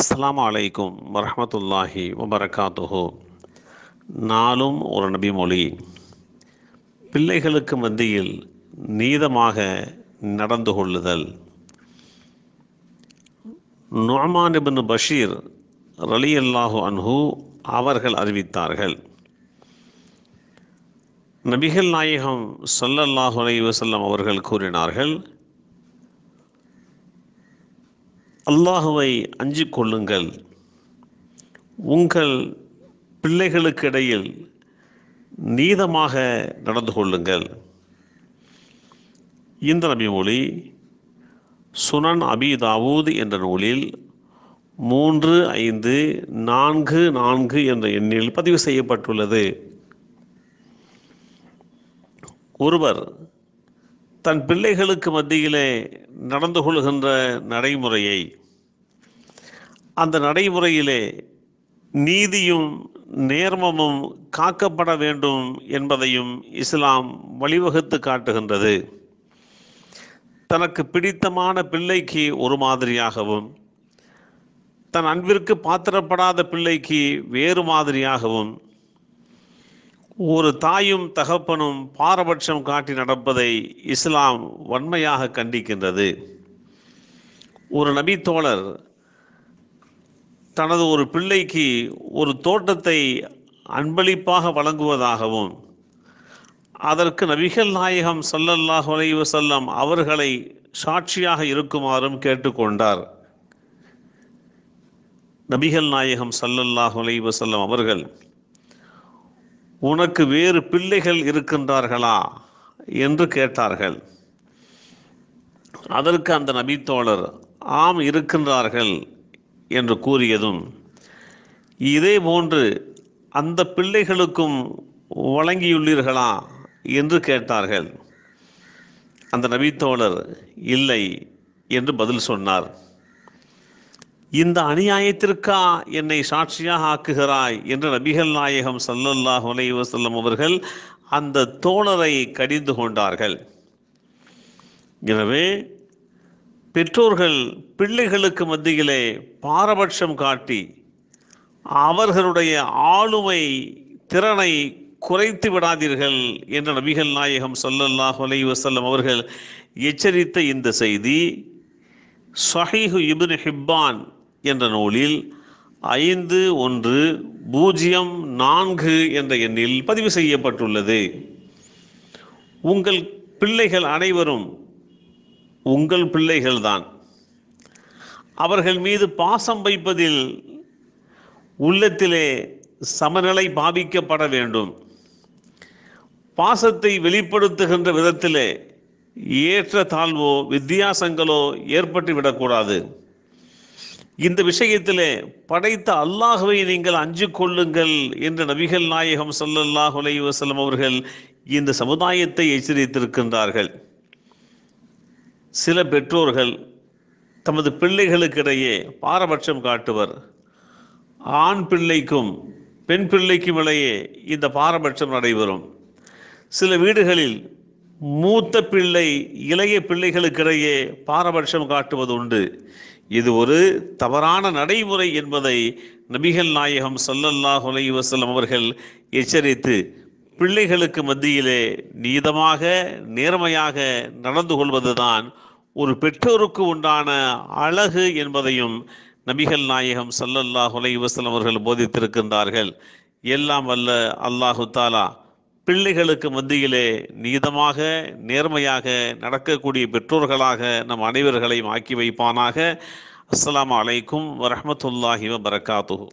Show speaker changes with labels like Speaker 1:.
Speaker 1: அஸ்லாம் வலைக்கும் வரமத்துல்லாஹி வபரகாத்துஹோ நாளும் ஒரு நபி மொழி பிள்ளைகளுக்கு மத்தியில் நீதமாக நடந்து கொள்ளுதல் நொமான் இபின் பஷீர் ரலி அல்லாஹு அன்ஹு அவர்கள் அறிவித்தார்கள் நபிகள் நாயகம் சொல்லல்லாஹு அலைவசல்லம் அவர்கள் கூறினார்கள் அல்லாஹுவை அஞ்சு கொள்ளுங்கள் உங்கள் பிள்ளைகளுக்கு இடையில் நீதமாக நடந்து கொள்ளுங்கள் இந்த நபி மொழி சுனன் அபி தாவூத் என்ற நூலில் மூன்று ஐந்து நான்கு நான்கு என்ற எண்ணில் பதிவு செய்யப்பட்டுள்ளது ஒருவர் தன் பிள்ளைகளுக்கு மத்தியிலே நடந்து கொள்கின்ற நடைமுறையை அந்த நடைமுறையிலே நீதியும் நேர்மமும் காக்கப்பட வேண்டும் என்பதையும் இஸ்லாம் வழிவகுத்து காட்டுகின்றது தனக்கு பிடித்தமான பிள்ளைக்கு ஒரு மாதிரியாகவும் தன் அன்பிற்கு பாத்திரப்படாத பிள்ளைக்கு வேறு மாதிரியாகவும் ஒரு தாயும் தகப்பனும் பாரபட்சம் காட்டி நடப்பதை இஸ்லாம் வன்மையாக கண்டிக்கின்றது ஒரு நபித்தோழர் தனது ஒரு பிள்ளைக்கு ஒரு தோட்டத்தை அன்பளிப்பாக வழங்குவதாகவும் அதற்கு நபிகள் நாயகம் சல்லல்லாஹ் வலைவு செல்லம் அவர்களை சாட்சியாக இருக்குமாறும் கேட்டுக்கொண்டார் நபிகள் நாயகம் சல்லல்லாஹ் வலைவு செல்லம் அவர்கள் உனக்கு வேறு பிள்ளைகள் இருக்கின்றார்களா என்று கேட்டார்கள் அதற்கு அந்த நபித்தோழர் ஆம் இருக்கின்றார்கள் என்று கூறியதும் இதே போன்று அந்த பிள்ளைகளுக்கும் வழங்கியுள்ளீர்களா என்று கேட்டார்கள் அந்த நபித்தோழர் இல்லை என்று பதில் சொன்னார் இந்த அநியாயத்திற்கா என்னை சாட்சியாக ஆக்குகிறாய் என்று நபிகள் நாயகம் சல்லல்லாஹ் வலைவசல்லம் அவர்கள் அந்த தோழரை கடிந்து கொண்டார்கள் எனவே பெற்றோர்கள் பிள்ளைகளுக்கு மத்தியிலே பாரபட்சம் காட்டி அவர்களுடைய ஆளுமை திறனை குறைத்து விடாதீர்கள் என்ற நபிகள் நாயகம் சொல்லல்லாஹ் அலை வசல்லம் அவர்கள் எச்சரித்த இந்த செய்தி சஹீஹு இபின் ஹிப்பான் என்ற நூலில் ஐந்து ஒன்று பூஜ்ஜியம் நான்கு என்ற எண்ணில் பதிவு செய்யப்பட்டுள்ளது உங்கள் பிள்ளைகள் அனைவரும் உங்கள் பிள்ளைகள்தான் அவர்கள் மீது பாசம் வைப்பதில் உள்ளத்திலே சமநிலை பாவிக்கப்பட வேண்டும் பாசத்தை வெளிப்படுத்துகின்ற விதத்திலே ஏற்ற தாழ்வோ வித்தியாசங்களோ ஏற்பட்டு விடக்கூடாது இந்த விஷயத்திலே படைத்த அல்லாஹுவை நீங்கள் அஞ்சு கொள்ளுங்கள் என்று நபிகள் நாயகம் சல்லல்லாஹ் உலை அவர்கள் இந்த சமுதாயத்தை எச்சரித்திருக்கின்றார்கள் சில பெற்றோர்கள் தமது பிள்ளைகளுக்கிடையே பாரபட்சம் காட்டுவர் ஆண் பிள்ளைக்கும் பெண் பிள்ளைக்கும் இடையே இந்த பாரபட்சம் நடைபெறும் சில வீடுகளில் மூத்த பிள்ளை இளைய பிள்ளைகளுக்கிடையே பாரபட்சம் காட்டுவது உண்டு இது ஒரு தவறான நடைமுறை என்பதை நபிகள் நாயகம் சல்லல்லாஹ் வசலம் அவர்கள் எச்சரித்து பிள்ளைகளுக்கு மத்தியிலே நீதமாக நேர்மையாக நடந்து கொள்வதுதான் ஒரு பெற்றோருக்கு உண்டான அழகு என்பதையும் நபிகள் நாயகம் சல்லல்லாஹ் உலைவசலம் அவர்கள் போதித்திருக்கின்றார்கள் எல்லாம் வல்ல அல்லாஹு தாலா பிள்ளைகளுக்கு மத்தியிலே நீதமாக நேர்மையாக நடக்கக்கூடிய பெற்றோர்களாக நம் அனைவர்களையும் ஆக்கி வைப்பானாக அஸ்லாம் அலைக்கும் வரமத்துல்லாஹி வரகாத்து